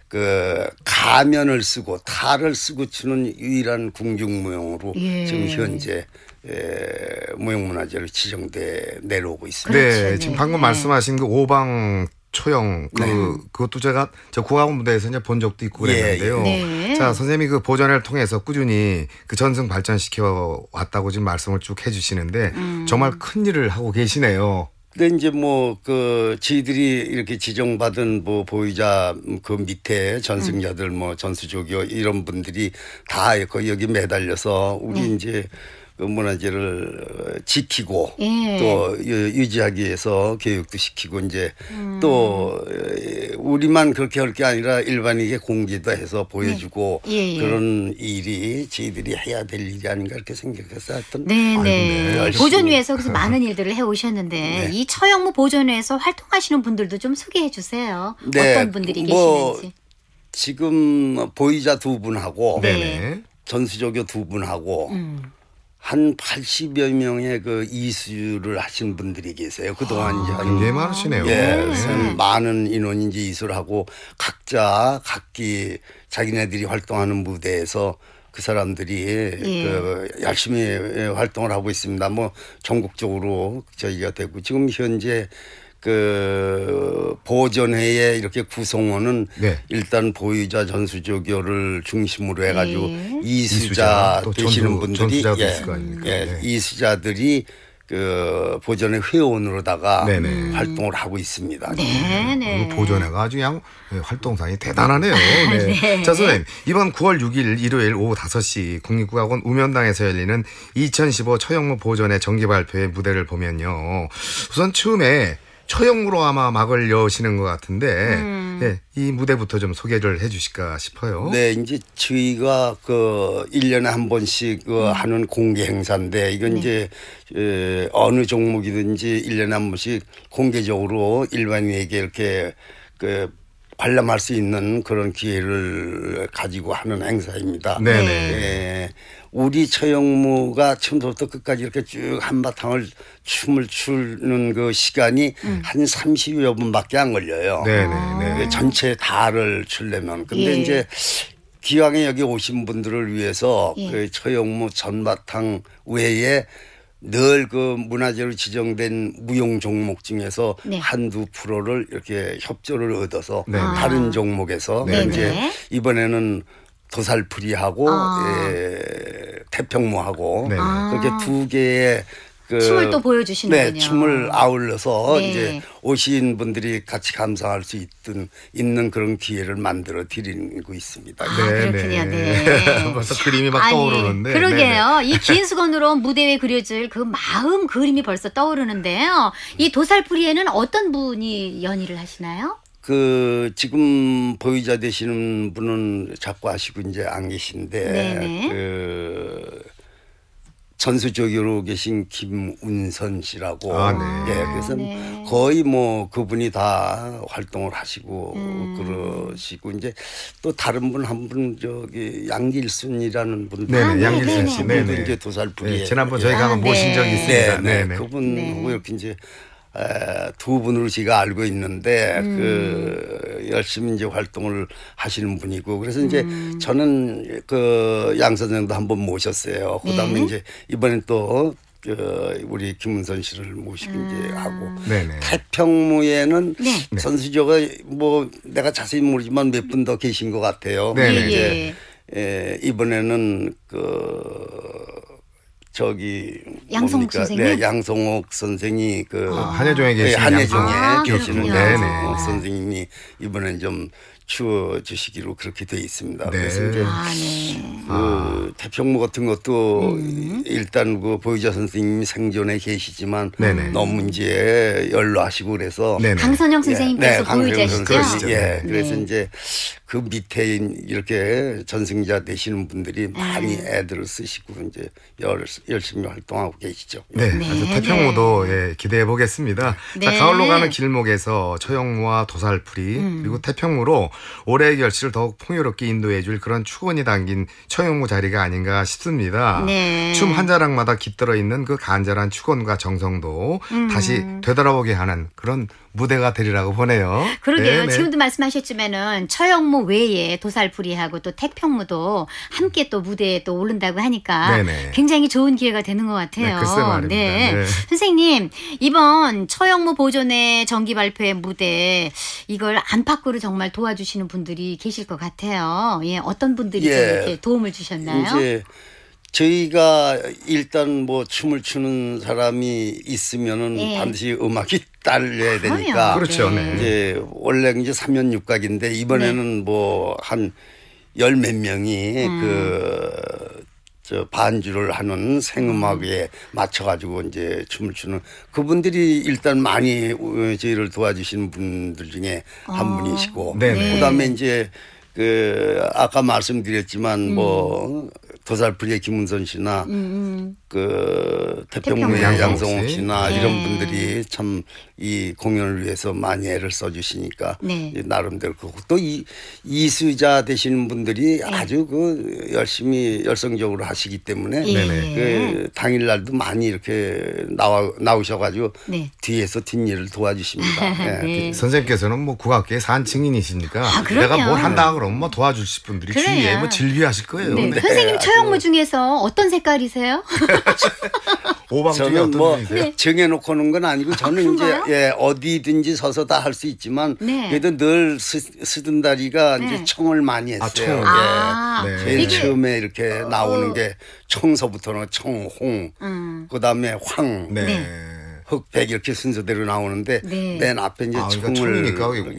그 가면을 쓰고 탈을 쓰고 추는 유일한 궁중무용으로 예. 지금 현재 예, 무용문화재로 지정돼 내려오고 있습니다. 그렇죠. 네, 그렇지. 지금 네. 방금 네. 말씀하신 그 오방 초영 그 네. 그것도 제가 저 국악원 무대에서 이제 본 적도 있고 그랬는데요. 예, 예. 네. 자 선생님이 그 보전을 통해서 꾸준히 그 전승 발전시켜 왔다고 지금 말씀을 쭉 해주시는데 음. 정말 큰 일을 하고 계시네요. 근데 이제 뭐그 지들이 이렇게 지정받은 뭐보이자그 밑에 전승자들 뭐 전수조교 이런 분들이 다 거의 여기 매달려서 우리 네. 이제 문화재를 어, 지키고 예. 또 유지하기 위해서 교육도 시키고 이제 음. 또 어, 우리만 그렇게 할 게 아니라 일반인에게 공개도 해서 보여주고 예. 예, 예. 그런 일이 저희들이 해야 될 일이 아닌가 이렇게 생각해서 하여 네네 네, 보존위에서 그래서 많은 일들을 해 오셨는데 <laughs> 네. 이 처형무 보존위에서 활동하시는 분들도 좀 소개해 주세요 네. 어떤 분들이 뭐 계시는지 지금 보이자 두 분하고 네. 네. 전수조교 두 분하고 음. 한 80여 명의 그 이수를 하신 분들이 계세요. 그동안 아, 이제 한 예, 많으시네요. 예, 네. 많은 인원이 이제 이수를 하고 각자 각기 자기네들이 활동하는 무대에서 그 사람들이 예. 그 열심히 활동을 하고 있습니다. 뭐 전국적으로 저희가 되고 지금 현재 그보존회의 이렇게 구성원은 네. 일단 보유자 전수조교를 중심으로 해가지고 예. 예. 예, 네. 이수자, 이수자 되시는 분들이 예, 예, 이수자들이 그 보존회 회원으로다가 네네. 네. 활동을 하고 있습니다. 네네. 네. 보존회가 아주 양 네, 활동상이 대단하네요. <laughs> 네. 네. 자 선생님 이번 9월 6일 일요일 오후 5시 국립국악원 우면당에서 열리는 2015 처형무 보존회 정기 발표회 무대를 보면요. 우선 처음에 처형으로 아마 막을 여시는 것 같은데 음. 예, 이 무대부터 좀 소개를 해주실까 싶어요. 네, 이제 저희가 그 1년에 한 번씩 그 음. 하는 공개 행사인데 이건 네. 이제 에, 어느 종목이든지 1년에 한 번씩 공개적으로 일반인에게 이렇게 그 관람할 수 있는 그런 기회를 가지고 하는 행사입니다. 네네. 네. 네. 예. 우리 처형무가 처음부터 끝까지 이렇게 쭉 한바탕을 춤을 추는 그 시간이 음. 한 30여 분밖에 안 걸려요. 네네네. 네, 네. 그 전체 다를 추려면 근데 예. 이제 기왕에 여기 오신 분들을 위해서 예. 그처형무 전바탕 외에 늘그 문화재로 지정된 무용 종목 중에서 네. 한두 프로를 이렇게 협조를 얻어서 네. 네. 다른 종목에서 네. 네. 이제 네, 이번에는 도살풀이하고 아. 예, 태평무하고 아. 그렇게 두 개의 그 춤을 또 보여주시는군요. 네, 춤을 아울러서 네. 이제 오신 분들이 같이 감상할 수 있든 있는 그런 기회를 만들어 드리고 있습니다. 아, 네, 그렇군요. 네. 네. <laughs> 벌써 그림이 막 아니, 떠오르는데. 그러게요. 네, 네. 이긴 수건으로 무대에 그려질 그 마음 그림이 벌써 떠오르는데요. 이 도살풀이에는 어떤 분이 연희를 하시나요? 그 지금 보유자 되시는 분은 자꾸 하시고 이제 안 계신데 네네. 네. 그 전수적으로 계신 김운선 씨라고 아, 네. 예 그래서 네. 거의 뭐 그분이 다 활동을 하시고 음. 그러시고 이제 또 다른 분 한 분 저기 양길순이라는 분도네 네, 아, 네. 양길순 네, 씨 네네 네, 이제 도살풀이 네, 지난번 저희가 아, 모신 적이 있습니다 네네, 네네. 그분하 이렇게 이제 두분을로 제가 알고 있는데 음. 그 열심히 이제 활동을 하시는 분이고 그래서 이제 음. 저는 그 양사장도 한 번 모셨어요. 그다음에 네. 이제 이번에또그 우리 김문선 씨를 모시고 음. 이제 아. 하고 네네. 태평무에는 네. 네. 선수조가 뭐 내가 자세히 모르지만 몇 분 더 계신 것 같아요. 네. 이제 예, 예. 이번에는 그 저기 양성욱 네, 선생님. 네, 양성옥 선생이 그 아. 한예종에 계신 네, 한예종에 아, 계시는 네, 네. 양성옥 선생님이 이번엔 좀 추워 주시기로 그렇게 돼 있습니다. 네. 그래서 이제 아, 네. 그 아. 태평무 같은 것도 음. 일단 그 보유자 선생님이 생존에 계시지만 네네. 너무 이제 연로하시고 그래서 네네. 강선영 선생님께서 네, 보유자시죠. 예, 그래서 이제 그 밑에 이렇게 전승자 되시는 분들이 네. 많이 애들을 쓰시고 이제 열, 심히 활동하고 계시죠. 네, 네. 아주 네. 태평호도 예, 기대해 보겠습니다. 네. 자, 가을로 가는 길목에서 처형무와 도살풀이 음. 그리고 태평호로 올해의 결실을 더욱 풍요롭게 인도해 줄 그런 축원이 담긴 처형무 자리가 아닌가 싶습니다. 네. 춤한 자락마다 깃들어 있는 그 간절한 축원과 정성도 음. 다시 되돌아보게 하는 그런 무대가 되리라고 보네요. 그러게요. 네, 지금도 말씀하셨지만은 처형무 공모 뭐 외에 도살풀이하고 또 태평무도 함께 또 무대에 또 오른다고 하니까 네네. 굉장히 좋은 기회가 되는 것 네, 같아요. 네, 네. 네. 선생님 이번 처형무 보존의 정기 발표회 무대 이걸 안팎으로 정말 도와주시는 분들이 계실 것 같아요. 예, 어떤 분들이 예. 이렇게 도움을 주셨나요? 이제 저희가 일단 뭐 춤을 추는 사람이 있으면은 예. 반드시 음악이 딸려야 되니까. 그렇죠. 네. 이제 원래 이제 3년 육각인데 이번에는 네. 뭐한열 몇 명이 음. 그. 저 반주를 하는 생음악에 음. 맞춰 가지고 이제 춤을 추는 그분들이 일단 많이 저희를 도와주시는 분들 중에 한 아. 분이시고 네, 네. 그다음에 이제 그 아까 말씀드렸지만 뭐 음. 뭐 도살프리의 김은선 씨나 음. 음. 그 태평의 양 양성욱 씨나 네. 이런 분들이 참 이 공연을 위해서 많이 애를 써주시니까 네. 나름대로 그거고 또이 이수자 되시는 분들이 네. 아주 그 열심히 열성적으로 하시기 때문에 예. 그 당일날도 많이 이렇게 나와 나오셔가지고 네. 뒤에서 뒷일을 도와주십니다. <laughs> 네. 예, 선생님께서는 뭐 국악계 산증인이시니까 아, 내가 뭘 한다 네. 그러면 뭐 도와주실 분들이 그래야. 주위에 뭐 질비하실 거예요. 네. 선생님 처형무 중에서 어떤 색깔이세요? <laughs> <laughs> 오방중에 어뭐분 네. 정해놓고는 건 아니고 저는 이제 예, 어디든지 서서 다 할 수 있지만 네. 그래도 늘 스, 쓰던 다리가 네. 이제 청을 많이 아, 했어요. 아, 청. 예. 아, 네. 제일 처음에 이렇게 어. 나오는 게 청서부터는 청홍, 음. 그다음에 황, 네. 흑백 네. 이렇게 순서대로 나오는데 네. 맨 앞에 이제 아, 그러니까 청을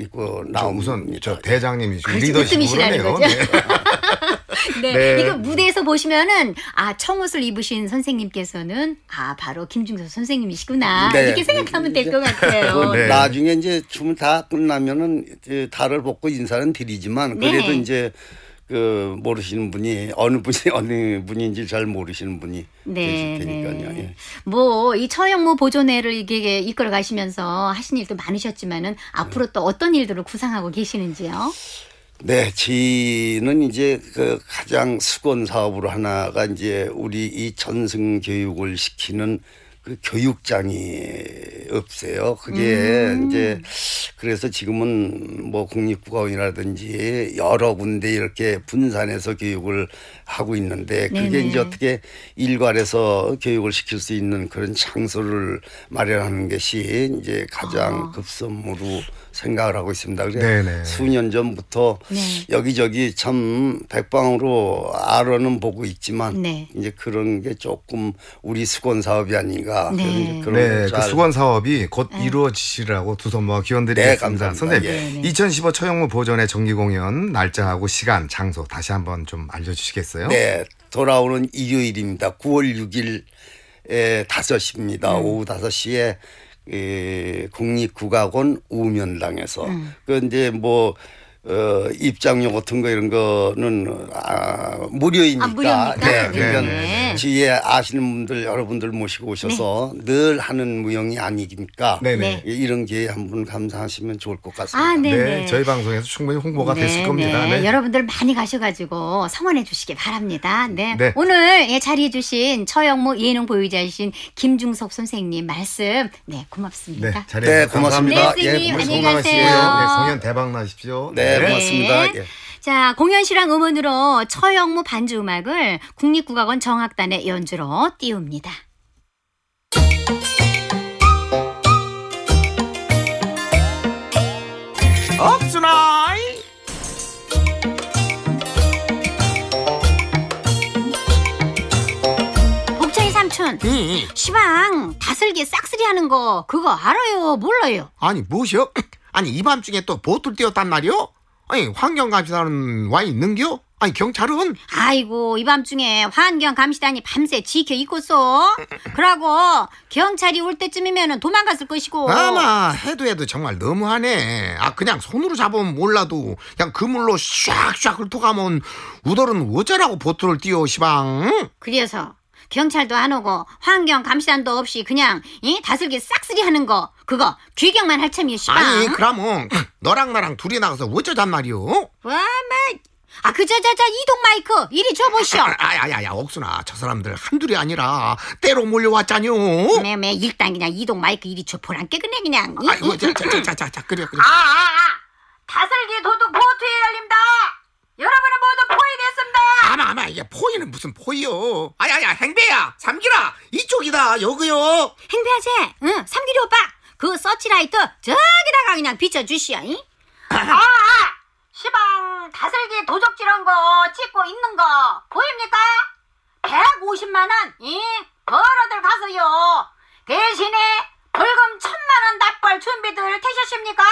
입고 나옵니다. 우선 저대장님이리더십이시라는 그렇죠. 그 <laughs> <laughs> 네. 네. 이거 무대에서 보시면은 아 청옷을 입으신 선생님께서는 아 바로 김중서 선생님이시구나 네. 이렇게 생각하면 될 것 같아요. 네. 나중에 이제 춤을 다 끝나면은 이제 달을 벗고 인사는 드리지만 그래도 네. 이제 그 모르시는 분이 어느 분이 <laughs> 어느 분인지 잘 모르시는 분이 네, 계실 네. 테니까요. 네. 예. 뭐이 처형무 보존회를 이게 이끌어 가시면서 하신 일도 많으셨지만은 앞으로 네. 또 어떤 일들을 구상하고 계시는지요? 네, 지는 이제 그 가장 수건 사업으로 하나가 이제 우리 이 전승 교육을 시키는 그 교육장이 없어요. 그게 음. 이제 그래서 지금은 뭐 국립국어원이라든지 여러 군데 이렇게 분산해서 교육을 하고 있는데 그게 네네. 이제 어떻게 일괄해서 교육을 시킬 수 있는 그런 장소를 마련하는 것이 이제 가장 아. 급선무로 생각을 하고 있습니다. 그래 수년 전부터 네. 여기저기 참 백방으로 아로는 보고 있지만 네. 이제 그런 게 조금 우리 수건 사업이 아닌가 저희가 네. 네, 그 수건 사업이 곧 네. 이루어지시라고 두손 모아 기원드리겠습니다. 네, 선생님, 예. 2015 처형무 보존의 정기 공연 날짜하고 시간, 장소 다시 한번 좀 알려주시겠어요? 네, 돌아오는 일요일입니다. 9월 6일에 5시입니다. 음. 오후 5시에 예, 국립국악원 우면당에서 음. 그 이제 뭐 어, 입장료 같은 거 이런 거는 아, 무료이니까. 아, 무료입니까? 네, 네 그러니까 네. 주위에 아시는 분들 여러분들 모시고 오셔서 네. 늘 하는 무용이 아니니까 네. 네. 네. 이런 기회에 한번 감사하시면 좋을 것 같습니다. 아, 네, 저희 방송에서 충분히 홍보가 됐을 겁니다. 여러분들 많이 가셔가지고 성원해 주시기 바랍니다. 네, 오늘 예, 자리해 주신 처영모 예능 보유자이신 김중석 선생님 말씀 네 고맙습니다. 네, 잘해 네, 고맙습니다. 네, 선생님 예, 안녕히 가세요. 네, 공연 대박 나십시오. 네. 네, 고맙습니다. 네. 예. 자, 공연 실황 음원으로 처형무 반주 음악을 국립국악원 정악단의 연주로 띄웁니다. 없으나이 복차이 삼촌 응. 시방 다슬기 싹쓸이 하는 거 그거 알아요 몰라요 아니 무엇이요? <clears throat> 아니 이밤중에 또 보tul 뛰었단 말이요? 아니 환경감시단은 와 있는겨? 아니 경찰은? 아이고 이밤중에 환경감시단이 밤새 지켜 있고서 그러고 경찰이 올 때쯤이면 도망갔을 것이고 아마 해도 해도 정말 너무하네 아 그냥 손으로 잡으면 몰라도 그냥 그물로 샥샥 훑어가면 우돌은 어쩌라고 보트를 띄워 시방 그래서 경찰도 안 오고 환경감시단도 없이 그냥 이 다슬기 싹쓸이 하는 거 그거 귀경만 할 참이야 씨 아니 그러면 너랑 나랑 둘이 나가서 어쩌잔 말이오? 와마 아, 그, 저, 저, 저, 이동 마이크, 이리 줘보시오. 아, 야, 아, 아, 아, 야, 야, 옥순아, 저 사람들 한둘이 아니라, 때로 몰려왔잖요. 매매 일단 그냥 이동 마이크 이리 줘보란게, 그네, 그냥. 아이고, 자, 자, 자, 자, 자, 그래, 그래. 아, 아, 아, 다슬기 도둑 보트에 열립니다. 여러분은 모두 포위됐습니다. 아마, 아마, 이게 포위는 무슨 포위요. 아, 야, 야, 행배야, 삼기라, 이쪽이다, 여기요. 행배 아재, 응, 삼기리 오빠. 그 서치라이트 저기다가 그냥 비춰주시오. 잉? 아, 아, 아, 시방 다슬기 도적질한 거 찍고 있는 거 보입니까? 150만 원, 이 벌어들 가세요. 대신에 벌금 1 0 0 0만원 납발 준비들 되셨습니까?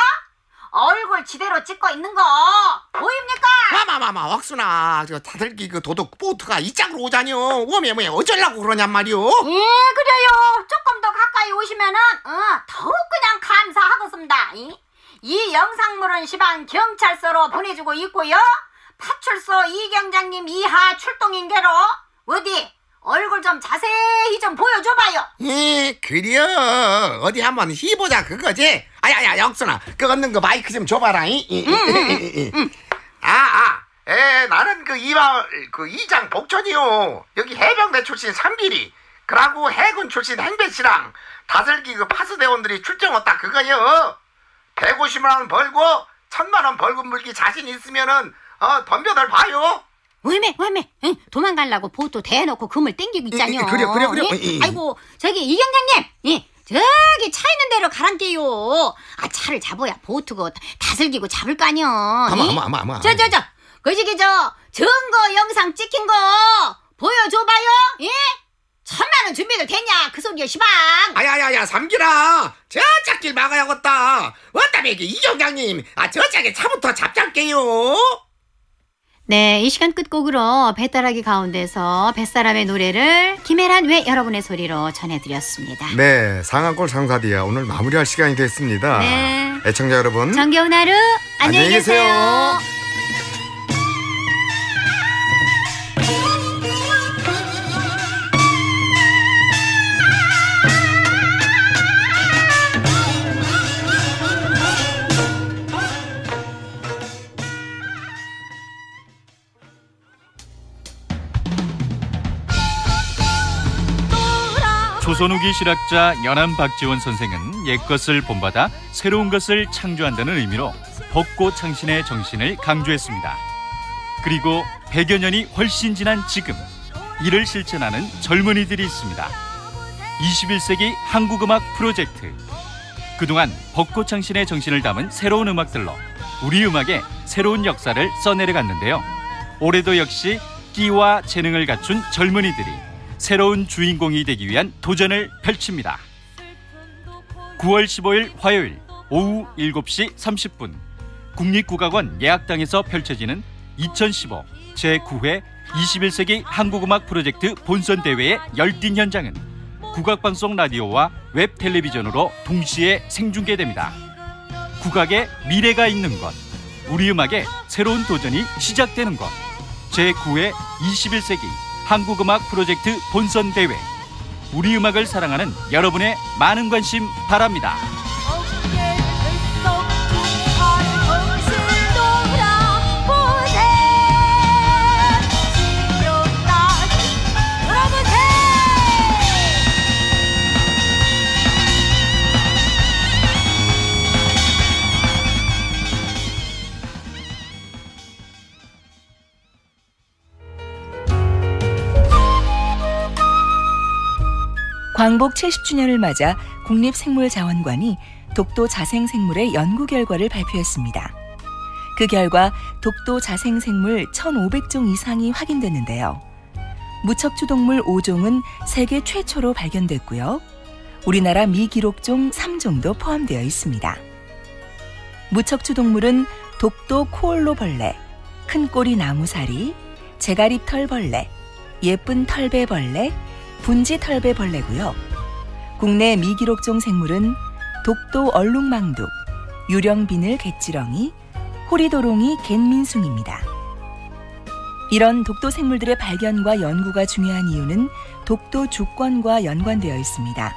얼굴 지대로 찍고 있는 거 보입니까? 마마마마 왁순아 저 다들 그 도둑 보트가 이 짝으로 오자니요 오메 뭐에 어쩌려고 그러냔 말이오 예 그래요 조금 더 가까이 오시면은 어, 더욱 그냥 감사하겠습니다 이, 이 영상물은 시방 경찰서로 보내주고 있고요 파출소 이경장님 이하 출동인계로 어디 얼굴 좀 자세히 좀 보여줘봐요 예 그려 어디 한번 휘보자 그거지 아야야 역순아 그 걷는 거 마이크 좀 줘봐라 응, 응, 응, 응. 아아 에 나는 그 이마을 그 이장 복천이요 여기 해병대 출신 삼길이 그라고 해군 출신 행배씨랑 다슬기 그 파수대원들이 출정 왔다 그거요 150만원 벌고 천만원 벌금 물기 자신 있으면은 어 덤벼들 봐요 왜매 왜매 응, 도망가려고 보도 대놓고 금을 땡기고 있잖여 그래 그래 그래 예? 아이고 저기 이 경장님 예. 저기 차 있는 대로 가란게요. 아 차를 잡아야 보트고 다슬기고 잡을 거 아니여. 아마 예? 아마 아마 저저 저. 거시기저 그 증거 영상 찍힌 거 보여줘봐요. 예? 천만 원 준비도 됐냐? 그 소리여 시방. 아야야야 삼기라. 저 짝길 막아야겠다. 왔다 매기 이종장님. 아저 짝에 차부터 잡잡게요. 네, 이 시간 끝곡으로 배따라기 가운데서 뱃사람의 노래를 김혜란 외 여러분의 소리로 전해드렸습니다. 네, 상한골 상사디아 오늘 마무리할 시간이 됐습니다. 네. 애청자 여러분, 정겨운 하루 안녕히 계세요. 안녕히 계세요. 조선후기 실학자 연암 박지원 선생은 옛것을 본받아 새로운 것을 창조한다는 의미로 벚꽃 창신의 정신을 강조했습니다. 그리고 100여 년이 훨씬 지난 지금 이를 실천하는 젊은이들이 있습니다. 21세기 한국음악 프로젝트 그동안 벚꽃 창신의 정신을 담은 새로운 음악들로 우리 음악에 새로운 역사를 써내려갔는데요. 올해도 역시 끼와 재능을 갖춘 젊은이들이 새로운 주인공이 되기 위한 도전을 펼칩니다. 9월 15일 화요일 오후 7시 30분 국립국악원 예악당에서 펼쳐지는 2015 제9회 21세기 한국음악 프로젝트 본선 대회의 열띤 현장은 국악방송 라디오와 웹 텔레비전으로 동시에 생중계됩니다. 국악의 미래가 있는 것, 우리 음악의 새로운 도전이 시작되는 것, 제9회 21세기 한국음악 프로젝트 본선 대회 우리 음악을 사랑하는 여러분의 많은 관심 바랍니다. 광복 70주년을 맞아 국립생물자원관이 독도 자생생물의 연구 결과를 발표했습니다. 그 결과 독도 자생생물 1,500종 이상이 확인됐는데요. 무척추동물 5종은 세계 최초로 발견됐고요. 우리나라 미기록종 3종도 포함되어 있습니다. 무척추동물은 독도 코올로벌레, 큰꼬리 나무사리, 제가립 털벌레, 예쁜 털배벌레, 분지털배벌레고요. 국내 미기록종 생물은 독도 얼룩망둑, 유령비늘 갯지렁이 호리도롱이 갯민숭입니다. 이런 독도 생물들의 발견과 연구가 중요한 이유는 독도 주권과 연관되어 있습니다.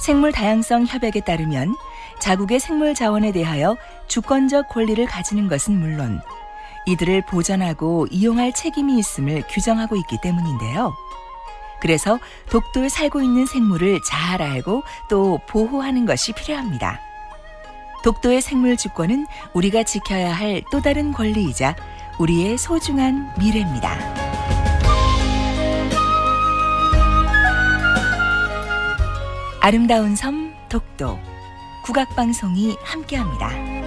생물 다양성 협약에 따르면 자국의 생물 자원에 대하여 주권적 권리를 가지는 것은 물론 이들을 보전하고 이용할 책임이 있음을 규정하고 있기 때문인데요. 그래서 독도에 살고 있는 생물을 잘 알고 또 보호하는 것이 필요합니다. 독도의 생물 주권은 우리가 지켜야 할 또 다른 권리이자 우리의 소중한 미래입니다. 아름다운 섬 독도 국악방송이 함께합니다.